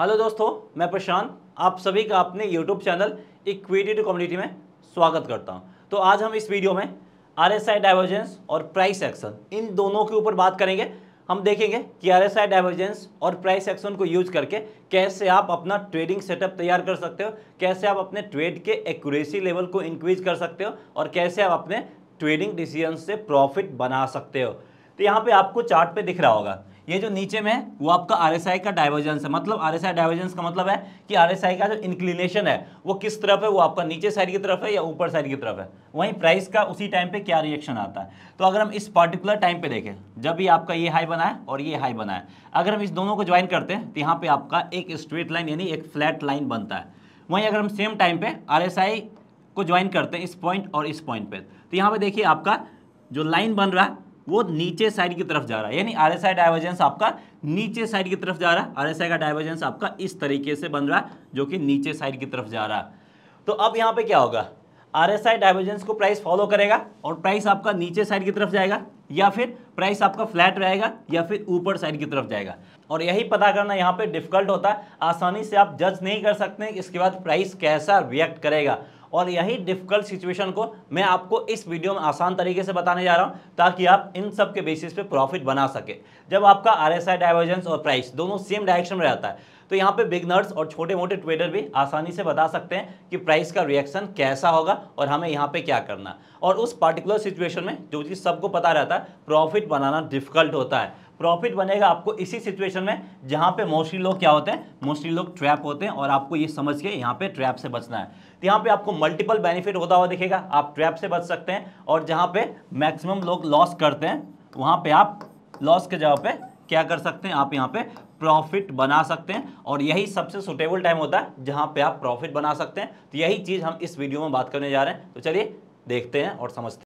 hello दोस्तों मैं प्रशांत आप सभी का अपने YouTube channel equity to community में स्वागत करता हूं तो आज हम इस वीडियो में आरएसआई डाइवर्जेंस और प्राइस एक्शन इन दोनों के ऊपर बात करेंगे हम देखेंगे कि आरएसआई डाइवर्जेंस और प्राइस एक्शन को यूज करके कैसे आप अपना ट्रेडिंग सेटअप तैयार कर सकते हो कैसे आप अपने ट्रेड के एक्यूरेसी लेवल को इंक्रीज कर सकते हो और कैसे आप अपने ट्रेडिंग डिसीजन से प्रॉफिट बना सकते हो तो यहाँ पर आपको चार्ट पे दिख रहा होगा ये जो नीचे में है वो आपका आरएसआई का डाइवर्जेंस है मतलब आरएसआई डाइवर्जेंस का मतलब है कि आरएसआई का जो इंक्लिनेशन है वो किस तरफ है वो आपका नीचे साइड की तरफ है या ऊपर साइड की तरफ है वहीं प्राइस का उसी टाइम पे क्या रिएक्शन आता है तो अगर हम इस पर्टिकुलर टाइम पे देखें जब भी आपका ये हाई बनाए और ये हाई बनाए अगर हम इस दोनों को ज्वाइन करते हैं तो यहाँ पर आपका एक स्ट्रेट लाइन यानी एक फ्लैट लाइन बनता है वहीं अगर हम सेम टाइम एस आई को ज्वाइन करते हैं इस पॉइंट और इस पॉइंट पर तो यहाँ पर देखिए आपका जो लाइन बन रहा है वो नीचे साइड की तरफ जा रहा है यानी आर एस आई डाइवर्जेंस आपका नीचे साइड की तरफ जा रहा है आर एस आई का डाइवर्जेंस आपका इस तरीके से बन रहा है जो कि नीचे साइड की तरफ जा रहा है तो अब यहाँ पे क्या होगा आर एस आई डाइवर्जेंस को प्राइस फॉलो करेगा और प्राइस आपका नीचे साइड की तरफ जाएगा या फिर प्राइस आपका फ्लैट रहेगा या फिर ऊपर साइड की तरफ जाएगा और यही पता करना यहाँ पे डिफिकल्ट होता है आसानी से आप जज नहीं कर सकते इसके बाद प्राइस कैसा रिएक्ट करेगा और यही डिफिकल्ट सिचुएशन को मैं आपको इस वीडियो में आसान तरीके से बताने जा रहा हूँ ताकि आप इन सब के बेसिस पे प्रॉफिट बना सके जब आपका आर एस डाइवर्जेंस और प्राइस दोनों सेम डायरेक्शन में रहता है तो यहाँ पे बिगनर्स और छोटे मोटे ट्रेडर भी आसानी से बता सकते हैं कि प्राइस का रिएक्शन कैसा होगा और हमें यहाँ पे क्या करना और उस पर्टिकुलर सिचुएशन में जो चीज़ सबको पता रहता है प्रॉफिट बनाना डिफिकल्ट होता है प्रॉफिट बनेगा आपको इसी सिचुएशन में जहाँ पे मोस्टली लोग क्या होते हैं मोस्टली लोग ट्रैप होते हैं और आपको ये समझ के यहाँ पे ट्रैप से बचना है तो यहाँ पे आपको मल्टीपल बेनिफिट होता हुआ दिखेगा आप ट्रैप से बच सकते हैं और जहाँ पे मैक्सिमम लोग लॉस करते हैं वहाँ पे आप लॉस के जगह पे क्या कर सकते हैं आप यहाँ पे प्रॉफिट बना सकते हैं और यही सबसे सुटेबल टाइम होता है जहाँ पे आप प्रॉफिट बना सकते हैं तो यही चीज़ हम इस वीडियो में बात करने जा रहे हैं तो चलिए देखते हैं और समझते हैं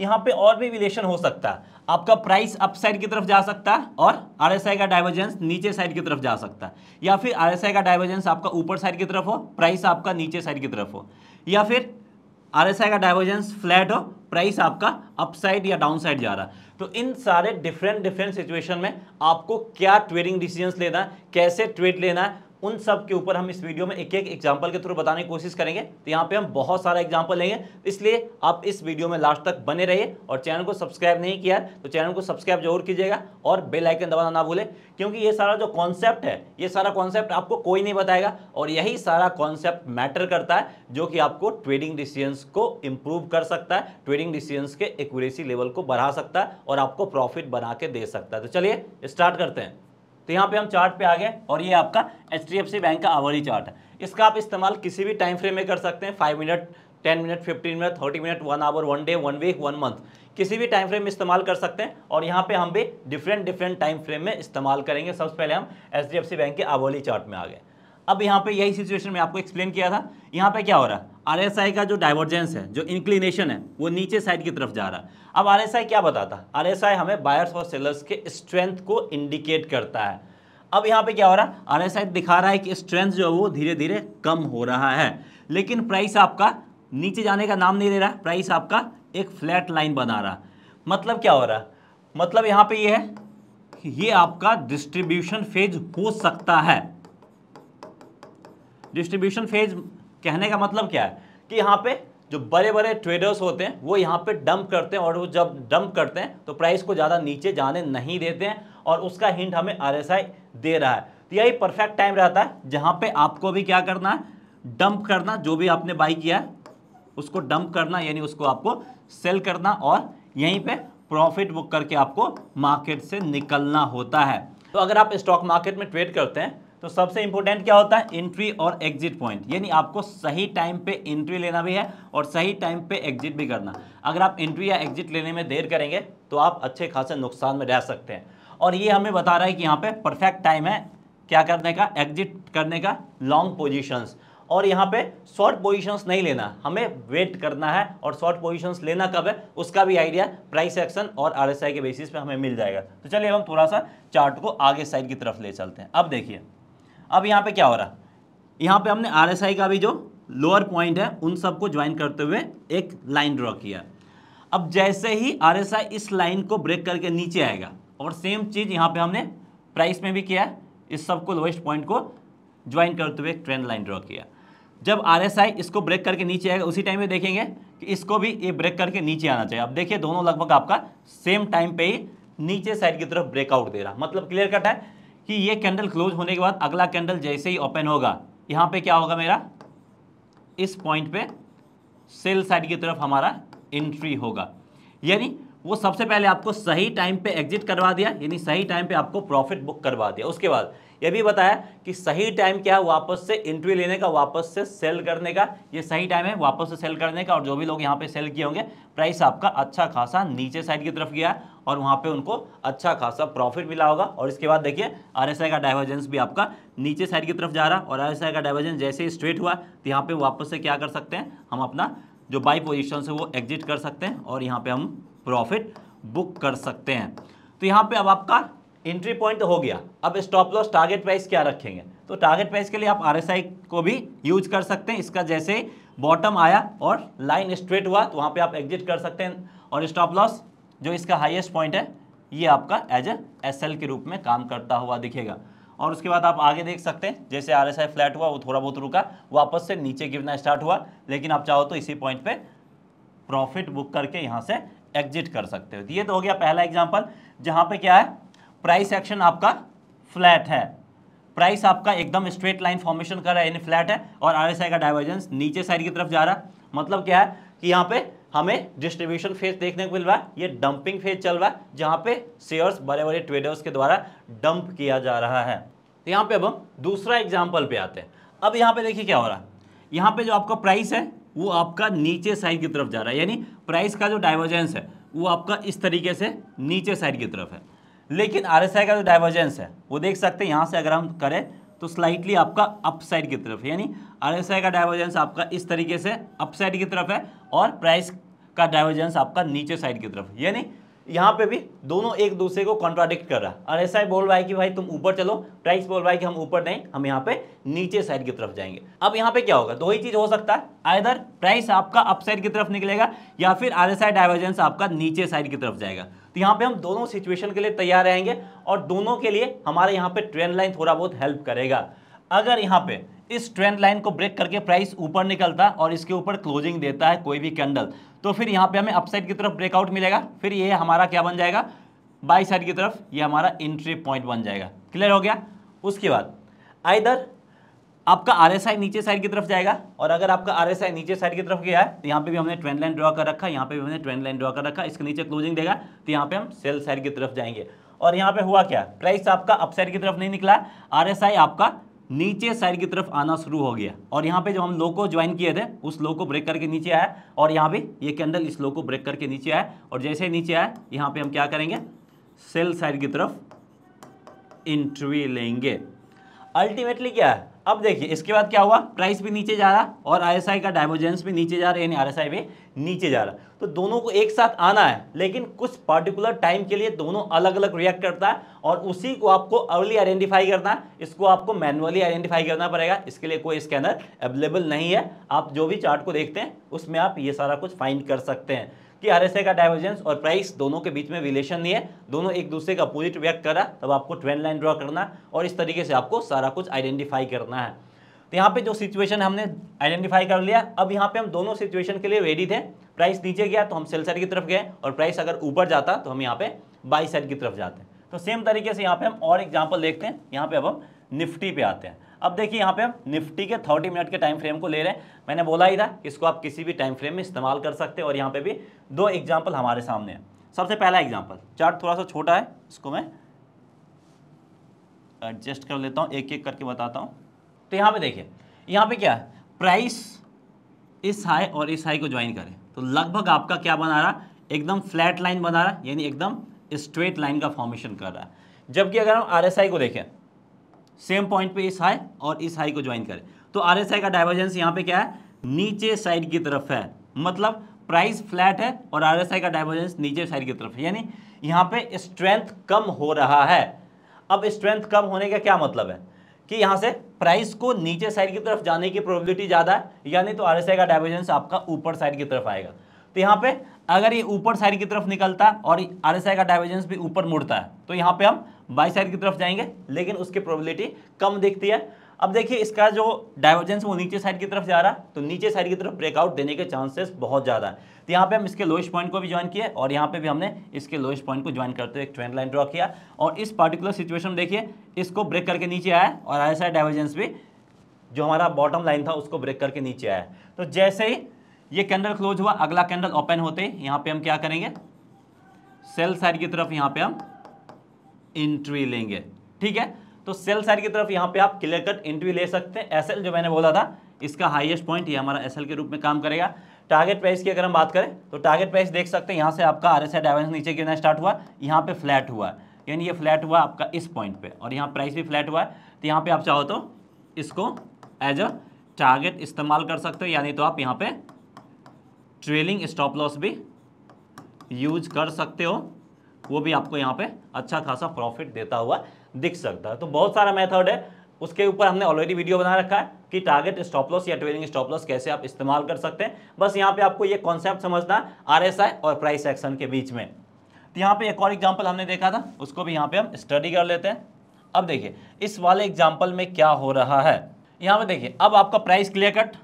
यहाँ पे और भी रिलेशन हो सकता है आपका प्राइस अप साइड की तरफ जा सकता है और आरएसआई का डाइवर्जेंस नीचे साइड की तरफ जा सकता है या फिर आरएसआई का डाइवर्जेंस आपका ऊपर साइड की तरफ हो प्राइस आपका नीचे साइड की तरफ हो या फिर आरएसआई का डाइवर्जेंस फ्लैट हो प्राइस आपका अपसाइड या डाउन साइड जा रहा है तो इन सारे डिफरेंट डिफरेंट सिचुएशन में आपको क्या ट्रेडिंग डिसीजन लेना है कैसे ट्रेड लेना है उन सब के ऊपर हम इस वीडियो में एक एक एग्जाम्पल के थ्रू बताने की कोशिश करेंगे तो यहाँ पे हम बहुत सारा एग्जाम्पल लेंगे इसलिए आप इस वीडियो में लास्ट तक बने रहिए और चैनल को सब्सक्राइब नहीं किया तो चैनल को सब्सक्राइब जरूर कीजिएगा और बेलाइकन दबाना ना भूलें क्योंकि ये सारा जो कॉन्सेप्ट है ये सारा कॉन्सेप्ट आपको कोई नहीं बताएगा और यही सारा कॉन्सेप्ट मैटर करता है जो कि आपको ट्रेडिंग डिसीजंस को इम्प्रूव कर सकता है ट्रेडिंग डिसीजंस के एक्यूरेसी लेवल को बढ़ा सकता है और आपको प्रॉफिट बना के दे सकता है तो चलिए स्टार्ट करते हैं तो यहाँ पे हम चार्ट पे आ गए और ये आपका एच बैंक का आवरी चार्ट है इसका आप इस्तेमाल किसी भी टाइम फ्रेम में कर सकते हैं five minute ten minute fifteen minute thirty minute one hour one day one week one month किसी भी टाइम फ्रेम में इस्तेमाल कर सकते हैं और यहाँ पे हम भी डिफरेंट डिफरेंट टाइम फ्रेम में इस्तेमाल करेंगे सबसे पहले हम एच बैंक के आवर्ली चार्ट में आ गए अब यहाँ पे यही सिचुएशन में आपको एक्सप्लेन किया था यहाँ पे क्या हो रहा है आर एस आई का जो डाइवर्जेंस है जो इंक्लिनेशन है वो नीचे साइड की तरफ जा रहा है अब आर एस आई क्या बताता है आई हमें बायर्स और सेलर्स के स्ट्रेंथ को इंडिकेट करता है अब यहाँ पे क्या हो रहा है आर एस आई दिखा रहा है कि स्ट्रेंथ जो है वो धीरे धीरे कम हो रहा है लेकिन प्राइस आपका नीचे जाने का नाम नहीं ले रहा प्राइस आपका एक फ्लैट लाइन बना रहा मतलब क्या हो रहा है मतलब यहाँ पे ये है ये आपका डिस्ट्रीब्यूशन फेज हो सकता है डिस्ट्रीब्यूशन फेज कहने का मतलब क्या है कि यहाँ पे जो बड़े बड़े ट्रेडर्स होते हैं वो यहाँ पे डंप करते हैं और वो जब डंप करते हैं तो प्राइस को ज़्यादा नीचे जाने नहीं देते हैं और उसका हिंट हमें आर दे रहा है तो यही परफेक्ट टाइम रहता है जहाँ पर आपको भी क्या करना है डंप करना जो भी आपने बाई किया है उसको डंप करना यानी उसको आपको सेल करना और यहीं पर प्रॉफिट बुक करके आपको मार्केट से निकलना होता है तो अगर आप स्टॉक मार्केट में ट्रेड करते हैं तो सबसे इंपॉर्टेंट क्या होता है एंट्री और एग्जिट पॉइंट यानी आपको सही टाइम पे एंट्री लेना भी है और सही टाइम पे एग्जिट भी करना अगर आप एंट्री या एग्जिट लेने में देर करेंगे तो आप अच्छे खासे नुकसान में रह सकते हैं और ये हमें बता रहा है कि यहाँ पे परफेक्ट टाइम है क्या करने का एग्जिट करने का लॉन्ग पोजिशंस और यहाँ पे शॉर्ट पोजीशंस नहीं लेना हमें वेट करना है और शॉर्ट पोजीशंस लेना कब है उसका भी आइडिया प्राइस एक्शन और आरएसआई के बेसिस पे हमें मिल जाएगा तो चलिए हम थोड़ा सा चार्ट को आगे साइड की तरफ ले चलते हैं अब देखिए अब यहाँ पे क्या हो रहा यहाँ पे हमने आर का भी जो लोअर पॉइंट है उन सबको ज्वाइन करते हुए एक लाइन ड्रॉ किया अब जैसे ही आर इस लाइन को ब्रेक करके नीचे आएगा और सेम चीज़ यहाँ पे हमने प्राइस में भी किया है इस सबको लोएस्ट पॉइंट को ज्वाइन करते हुए एक ट्रेंड लाइन ड्रॉ किया जब आर इसको ब्रेक करके नीचे आएगा उसी टाइम में देखेंगे कि इसको भी ये ब्रेक करके नीचे आना चाहिए अब देखिए दोनों लगभग आपका सेम टाइम पे ही नीचे साइड की तरफ ब्रेकआउट दे रहा मतलब क्लियर कट है कि ये कैंडल क्लोज होने के बाद अगला कैंडल जैसे ही ओपन होगा यहाँ पे क्या होगा मेरा इस पॉइंट पे सेल साइड की तरफ हमारा एंट्री होगा यानी वो सबसे पहले आपको सही टाइम पे एग्जिट करवा दिया यानी सही टाइम पे आपको प्रॉफिट बुक करवा दिया उसके बाद यह भी बताया कि सही टाइम क्या है वापस से एंट्री लेने का वापस से सेल करने का ये सही टाइम है वापस से सेल करने का और जो भी लोग यहाँ पे सेल किए होंगे प्राइस आपका अच्छा खासा नीचे साइड की तरफ गया है और वहाँ पे उनको अच्छा खासा प्रॉफिट मिला होगा और इसके बाद देखिए आर का डाइवर्जेंस भी आपका नीचे साइड की तरफ जा रहा है और आर का डाइवर्जेंस जैसे ही स्ट्रेट हुआ तो यहाँ पर वापस से क्या कर सकते हैं हम अपना जो बाई पोजिशन से वो एग्जिट कर सकते हैं और यहाँ पर हम प्रॉफिट बुक कर सकते हैं तो यहाँ पे अब आपका एंट्री पॉइंट तो हो गया अब स्टॉप लॉस टारगेट प्राइस क्या रखेंगे तो टारगेट प्राइस के लिए आप आर को भी यूज कर सकते हैं इसका जैसे बॉटम आया और लाइन स्ट्रेट हुआ तो वहाँ पे आप एग्जिट कर सकते हैं और स्टॉप लॉस जो इसका हाईएस्ट पॉइंट है ये आपका एज ए एस के रूप में काम करता हुआ दिखेगा और उसके बाद आप आगे देख सकते हैं जैसे आर फ्लैट हुआ वो थोड़ा बहुत रुका वापस से नीचे गिरना स्टार्ट हुआ लेकिन आप चाहो तो इसी पॉइंट पे प्रॉफिट बुक करके यहाँ से एग्जिट कर सकते हो तो ये तो हो गया पहला एग्जाम्पल जहाँ पे क्या है प्राइस एक्शन आपका फ्लैट है प्राइस आपका एकदम स्ट्रेट लाइन फॉर्मेशन कर रहा है यानी फ्लैट है और आरएसआई का डाइवर्जेंस नीचे साइड की तरफ जा रहा है मतलब क्या है कि यहाँ पे हमें डिस्ट्रीब्यूशन फेज देखने को मिल रहा है ये डंपिंग फेज चल रहा है जहाँ पे शेयर्स बड़े बड़े ट्रेडर्स के द्वारा डंप किया जा रहा है तो यहाँ पे अब हम दूसरा एग्जाम्पल पे आते हैं अब यहाँ पे देखिए क्या हो रहा है यहाँ पे जो आपका प्राइस है वो आपका नीचे साइड की तरफ जा रहा है यानी प्राइस का जो डाइवर्जेंस है वो आपका इस तरीके से नीचे साइड की तरफ है लेकिन आर का जो डाइवर्जेंस है वो देख सकते हैं यहाँ से अगर हम करें तो स्लाइटली आपका अपसाइड की तरफ यानी आर का डाइवर्जेंस आपका इस तरीके से अपसाइड की तरफ है और प्राइस का डाइवर्जेंस आपका नीचे साइड की तरफ यानी यहाँ पे भी दोनों एक दूसरे को कॉन्ट्राडिक्ट कर रहा है और ऐसा ही बोल रहा है कि भाई तुम ऊपर चलो प्राइस बोल रहा है कि हम ऊपर नहीं हम यहाँ पे नीचे साइड की तरफ जाएंगे अब यहाँ पे क्या होगा दो ही चीज़ हो सकता है आइधर प्राइस आपका अपसाइड की तरफ निकलेगा या फिर आर एस डाइवर्जेंस आपका नीचे साइड की तरफ जाएगा तो यहाँ पे हम दोनों सिचुएशन के लिए तैयार रहेंगे और दोनों के लिए हमारे यहाँ पे ट्रेंड लाइन थोड़ा बहुत हेल्प करेगा अगर यहाँ पे इस ट्रेंड लाइन को ब्रेक करके प्राइस ऊपर निकलता और इसके ऊपर क्लोजिंग देता है कोई भी कैंडल तो फिर यहाँ पे हमें अपसाइड की तरफ ब्रेकआउट मिलेगा फिर ये हमारा क्या बन जाएगा बाई साइड की तरफ ये हमारा इंट्री पॉइंट बन जाएगा क्लियर हो गया उसके बाद आइधर आपका आर नीचे साइड की तरफ जाएगा और अगर आपका आर नीचे साइड की तरफ गया है तो यहाँ पे भी हमने ट्रेंड लाइन ड्रॉ कर रखा है यहाँ पे भी हमने ट्रेंड लाइन ड्रॉ कर रखा इसके नीचे क्लोजिंग देगा तो यहाँ पे हम सेल साइड की तरफ जाएंगे और यहाँ पे हुआ क्या प्राइस आपका अपसाइड की तरफ नहीं निकला आर आपका नीचे साइड की तरफ आना शुरू हो गया और यहाँ पे जो हम लो को ज्वाइन किए थे उस लो को ब्रेक करके नीचे आया और यहाँ पे ये कैंडल इस लो को ब्रेक करके नीचे आया और जैसे ही नीचे आया यहाँ पे हम क्या करेंगे सेल साइड की तरफ इंट्री लेंगे अल्टीमेटली क्या है अब देखिए इसके बाद क्या हुआ प्राइस भी नीचे जा रहा और आरएसआई का डाइवर्जेंस भी नीचे जा रहा यानी आरएसआई भी नीचे जा रहा तो दोनों को एक साथ आना है लेकिन कुछ पर्टिकुलर टाइम के लिए दोनों अलग अलग रिएक्ट करता है और उसी को आपको अर्ली आइडेंटिफाई करना है इसको आपको मैनुअली आइडेंटिफाई करना पड़ेगा इसके लिए कोई स्कैनर अवेलेबल नहीं है आप जो भी चार्ट को देखते हैं उसमें आप ये सारा कुछ फाइंड कर सकते हैं कि आरएसए का डाइवर्जेंस और प्राइस दोनों के बीच में रिलेशन नहीं है दोनों एक दूसरे का अपोजिट व्यक्त कर रहा तब आपको ट्रेंड लाइन ड्रॉ करना और इस तरीके से आपको सारा कुछ आइडेंटिफाई करना है तो यहाँ पे जो सिचुएशन हमने आइडेंटिफाई कर लिया अब यहाँ पे हम दोनों सिचुएशन के लिए रेडी थे प्राइस नीचे गया तो हम सेल साइड की तरफ गए और प्राइस अगर ऊपर जाता तो हम यहाँ पे बाई साइड की तरफ जाते हैं तो सेम तरीके से यहाँ पे हम और एग्जाम्पल देखते हैं यहाँ पे अब हम निफ्टी पे आते हैं अब देखिए यहाँ पे हम निफ्टी के 30 मिनट के टाइम फ्रेम को ले रहे हैं मैंने बोला ही था इसको आप किसी भी टाइम फ्रेम में इस्तेमाल कर सकते हैं और यहाँ पे भी दो एग्जाम्पल हमारे सामने हैं सबसे पहला एग्जाम्पल चार्ट थोड़ा सा छोटा है इसको मैं एडजस्ट कर लेता हूँ एक एक करके बताता हूँ तो यहाँ पर देखिए यहाँ पर क्या है प्राइस इस हाई और इस हाई को ज्वाइन करें तो लगभग आपका क्या बना रहा एकदम फ्लैट लाइन बना रहा यानी एकदम स्ट्रेट लाइन का फॉर्मेशन कर रहा है जबकि अगर हम आर को देखें सेम पॉइंट पे इस हाई और इस हाई को ज्वाइन करें तो आर एस आई का डाइवर्जेंस यहाँ पे क्या है नीचे साइड की तरफ है मतलब प्राइस फ्लैट है और आर एस आई का डाइवर्जेंस नीचे साइड की तरफ है यानी यहाँ पे स्ट्रेंथ कम हो रहा है अब स्ट्रेंथ कम होने का क्या मतलब है कि यहाँ से प्राइस को नीचे साइड की तरफ जाने की प्रोबेबिलिटी ज़्यादा है यानी तो आर का डाइवर्जेंस आपका ऊपर साइड की तरफ आएगा तो यहाँ पे अगर ये ऊपर साइड की तरफ निकलता है और आर का डाइवर्जेंस भी ऊपर मुड़ता है तो यहाँ पे हम बाई साइड की तरफ जाएंगे लेकिन उसकी प्रोबेबिलिटी कम दिखती है अब देखिए इसका जो डाइवर्जेंस वो नीचे साइड की तरफ जा रहा है तो नीचे साइड की तरफ ब्रेकआउट देने के चांसेस बहुत ज़्यादा है तो यहाँ पे हम इसके लोएस्ट पॉइंट को भी ज्वाइन किया और यहाँ पे भी हमने इसके लोएस्ट पॉइंट को ज्वाइन करते हुए एक ट्रेंड लाइन ड्रॉ किया और इस पर्टिकुलर सिचुएशन में देखिए इसको ब्रेक करके नीचे आया और साइड डाइवर्जेंस भी जो हमारा बॉटम लाइन था उसको ब्रेक करके नीचे आया तो जैसे ही ये कैंडल क्लोज हुआ अगला कैंडल ओपन होते ही यहाँ पर हम क्या करेंगे सेल साइड की तरफ यहाँ पर हम एंट्री लेंगे ठीक है तो सेल साइड की तरफ यहाँ पे आप क्लियर कट एंट्री ले सकते हैं एसएल जो मैंने बोला था इसका हाईएस्ट पॉइंट ये हमारा एसएल के रूप में काम करेगा टारगेट प्राइस की अगर हम बात करें तो टारगेट प्राइस देख सकते हैं यहाँ से आपका आर एस नीचे गिरना स्टार्ट हुआ यहाँ पे फ्लैट हुआ यानी ये फ्लैट हुआ आपका इस पॉइंट पर और यहाँ प्राइस भी फ्लैट हुआ है तो यहाँ पर आप चाहो तो इसको एज अ टारगेट इस्तेमाल कर सकते हो यानी तो आप यहाँ पे ट्रेलिंग स्टॉप लॉस भी यूज कर सकते हो वो भी आपको यहाँ पे अच्छा खासा प्रॉफिट देता हुआ दिख सकता है तो बहुत सारा मेथड है उसके ऊपर हमने ऑलरेडी वीडियो बना रखा है कि टारगेट स्टॉप लॉस या ट्रेडिंग स्टॉप लॉस कैसे आप इस्तेमाल कर सकते हैं बस यहाँ पे आपको ये कॉन्सेप्ट समझना है आई और प्राइस एक्शन के बीच में तो यहाँ पे एक और एग्जाम्पल हमने देखा था उसको भी यहाँ पे हम स्टडी कर लेते हैं अब देखिए इस वाले एग्जाम्पल में क्या हो रहा है यहाँ पे देखिए अब आपका प्राइस क्लियर कट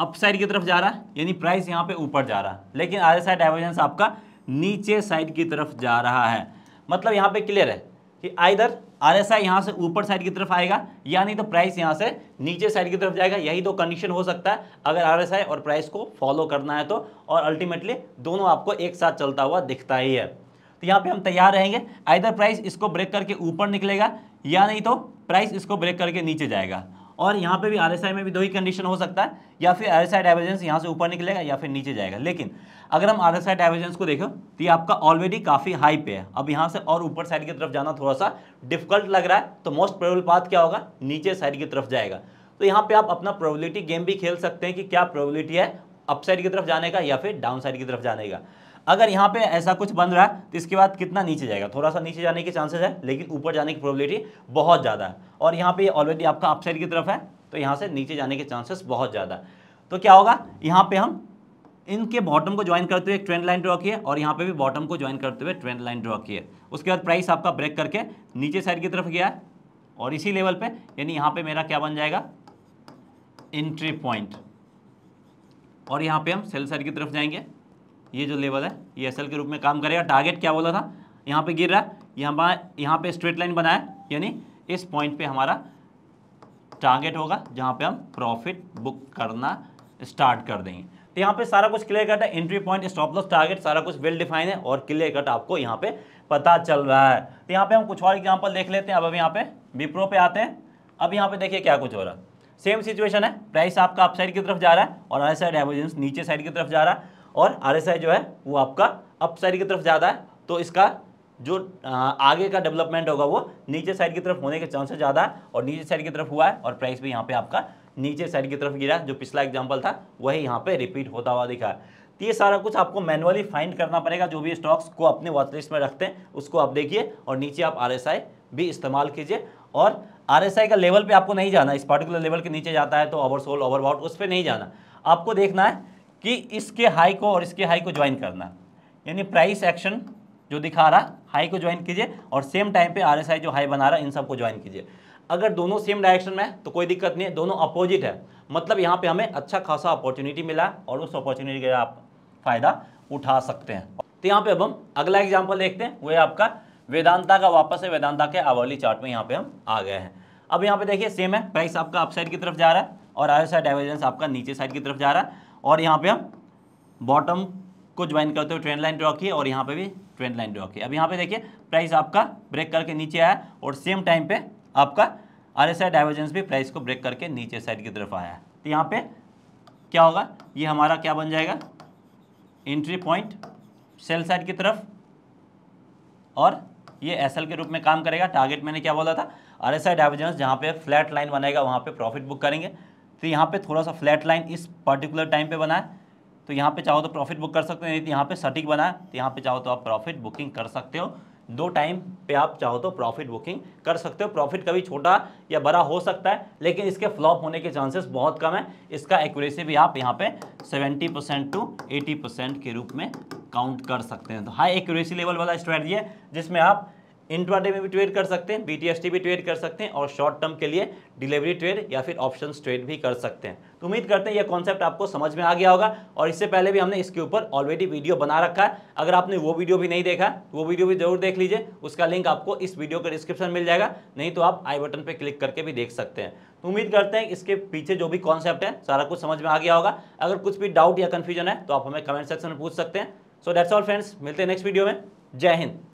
अपसाइड की तरफ जा रहा है यानी प्राइस यहाँ पे ऊपर जा रहा है लेकिन आर एस डाइवर्जेंस आपका नीचे साइड की तरफ जा रहा है मतलब यहाँ पे क्लियर है कि आइधर आर एस आई यहाँ से ऊपर साइड की तरफ आएगा या नहीं तो प्राइस यहाँ से नीचे साइड की तरफ जाएगा यही तो कंडीशन हो सकता है अगर आर एस आई और प्राइस को फॉलो करना है तो और अल्टीमेटली दोनों आपको एक साथ चलता हुआ दिखता ही है तो यहाँ पे हम तैयार रहेंगे आइधर प्राइस इसको ब्रेक करके ऊपर निकलेगा या नहीं तो प्राइस इसको ब्रेक करके नीचे जाएगा और यहाँ पे भी आर में भी दो ही कंडीशन हो सकता है या फिर आर आई डाइवर्जेंस यहाँ से ऊपर निकलेगा या फिर नीचे जाएगा लेकिन अगर हम आर आई डाइवर्जेंस को देखो तो ये आपका ऑलरेडी काफ़ी हाई पे है अब यहाँ से और ऊपर साइड की तरफ जाना थोड़ा सा डिफिकल्ट लग रहा है तो मोस्ट प्रोबेबल पाथ क्या होगा नीचे साइड की तरफ जाएगा तो यहाँ पे आप अपना प्रोबिलिटी गेम भी खेल सकते हैं कि क्या प्रोबिलिटी है अप साइड की तरफ जाने का या फिर डाउन साइड की तरफ जाने का अगर यहाँ पे ऐसा कुछ बन रहा है तो इसके बाद कितना नीचे जाएगा थोड़ा सा नीचे जाने के चांसेस है लेकिन ऊपर जाने की प्रोबेबिलिटी बहुत ज़्यादा है और यहाँ पे ऑलरेडी आपका अपसाइड की तरफ है तो यहाँ से नीचे जाने के चांसेस बहुत ज़्यादा है तो क्या होगा यहाँ पर हम इनके बॉटम को ज्वाइन करते हुए ट्रेंड लाइन ड्रॉ किए और यहाँ पर भी बॉटम को ज्वाइन करते हुए ट्रेंड लाइन ड्रॉ किए उसके बाद प्राइस आपका ब्रेक करके नीचे साइड की तरफ गया है और इसी लेवल पर यानी यहाँ पर मेरा क्या बन जाएगा एंट्री पॉइंट और यहाँ पे हम सेल साइड की तरफ जाएंगे ये जो लेवल है ये एस के रूप में काम करेगा टारगेट क्या बोला था यहाँ पे गिर रहा है यहाँ यहाँ पे स्ट्रेट लाइन बनाया यानी इस पॉइंट पे हमारा टारगेट होगा जहाँ पे हम प्रॉफिट बुक करना स्टार्ट कर देंगे तो यहाँ पे सारा कुछ क्लियर कट है entry point stop loss target सारा कुछ वेल डिफाइन है और क्लियर कट आपको यहाँ पे पता चल रहा है तो यहाँ पे हम कुछ और एग्जाम्पल देख लेते हैं अब अब यहाँ पे विप्रो पे आते हैं अब यहाँ पे देखिए क्या कुछ हो रहा है सेम सिचुएशन है प्राइस आपका अपसाइड की तरफ जा रहा है और अदर साइड एवोजेंस नीचे साइड की तरफ जा रहा है और आर जो है वो आपका अप साइड की तरफ ज़्यादा है तो इसका जो आगे का डेवलपमेंट होगा वो नीचे साइड की तरफ होने के चांसेस ज़्यादा है और नीचे साइड की तरफ हुआ है और प्राइस भी यहाँ पे आपका नीचे साइड की तरफ गिरा जो पिछला एग्जाम्पल था वही यहाँ पे रिपीट होता हुआ दिखा तो ये सारा कुछ आपको मैनुअली फाइंड करना पड़ेगा जो भी स्टॉक्स को अपने वॉचलिस्ट में रखते हैं उसको आप देखिए और नीचे आप आर भी इस्तेमाल कीजिए और आर का लेवल पर आपको नहीं जाना इस पर्टिकुलर लेवल के नीचे जाता है तो ओवरसोल ओवरबाउट उस पर नहीं जाना आपको देखना है कि इसके हाई को और इसके हाई को ज्वाइन करना यानी प्राइस एक्शन जो दिखा रहा हाई को ज्वाइन कीजिए और सेम टाइम पे आरएसआई जो हाई बना रहा इन सबको ज्वाइन कीजिए अगर दोनों सेम डायरेक्शन में है तो कोई दिक्कत नहीं है दोनों अपोजिट है मतलब यहाँ पे हमें अच्छा खासा अपॉर्चुनिटी मिला और उस अपॉर्चुनिटी का आप फ़ायदा उठा सकते हैं तो यहाँ पे अब हम अगला एग्जाम्पल देखते हैं वो है आपका वेदांता का वापस है वेदांता के आवर्ली चार्ट में यहाँ पे हम आ गए हैं अब यहाँ पे देखिए सेम है प्राइस आपका अपसाइड की तरफ जा रहा है और आर डाइवर्जेंस आपका नीचे साइड की तरफ जा रहा है और यहाँ पे हम बॉटम को ज्वाइन करते हुए ट्रेंड लाइन ड्रॉ की और यहाँ पे भी ट्रेंड लाइन ड्रॉ की अब यहाँ पे देखिए प्राइस आपका ब्रेक करके नीचे आया और सेम टाइम पे आपका आर एस डाइवर्जेंस भी प्राइस को ब्रेक करके नीचे साइड की तरफ आया तो यहाँ पे क्या होगा ये हमारा क्या बन जाएगा एंट्री पॉइंट सेल साइड की तरफ और ये एस के रूप में काम करेगा टारगेट मैंने क्या बोला था आर एस डाइवर्जेंस जहाँ पे फ्लैट लाइन बनेगा वहाँ पे प्रॉफिट बुक करेंगे तो यहाँ पे थोड़ा सा फ्लैट लाइन इस पर्टिकुलर टाइम पे बनाए तो यहाँ पे चाहो तो प्रॉफिट बुक कर सकते हो नहीं तो यहाँ पे सटीक बनाए तो यहाँ पे चाहो तो आप प्रॉफिट बुकिंग कर सकते हो दो टाइम पे आप चाहो तो प्रॉफिट बुकिंग कर सकते हो प्रॉफिट कभी छोटा या बड़ा हो सकता है लेकिन इसके फ्लॉप होने के चांसेस बहुत कम है इसका एक्यूरेसी भी आप यहाँ पे 70 परसेंट टू 80 परसेंट के रूप में काउंट कर सकते हैं तो हाई एक्यूरेसी लेवल वाला स्ट्रेटजी है जिसमें आप इंट्राडे में भी ट्रेड कर सकते हैं बीटीएसटी भी ट्रेड कर सकते हैं और शॉर्ट टर्म के लिए डिलीवरी ट्रेड या फिर ऑप्शन ट्रेड भी कर सकते हैं तो उम्मीद करते हैं यह कॉन्सेप्ट आपको समझ में आ गया होगा और इससे पहले भी हमने इसके ऊपर ऑलरेडी वीडियो बना रखा है अगर आपने वो वीडियो भी नहीं देखा वो वीडियो भी जरूर देख लीजिए उसका लिंक आपको इस वीडियो का डिस्क्रिप्शन मिल जाएगा नहीं तो आप आई बटन पर क्लिक करके भी देख सकते हैं तो उम्मीद करते हैं इसके पीछे जो भी कॉन्सेप्ट है सारा कुछ समझ में आ गया होगा अगर कुछ भी डाउट या कन्फ्यूजन है तो आप हमें कमेंट सेक्शन में पूछ सकते हैं सो डेट्स ऑल फ्रेंड्स मिलते हैं नेक्स्ट वीडियो में जय हिंद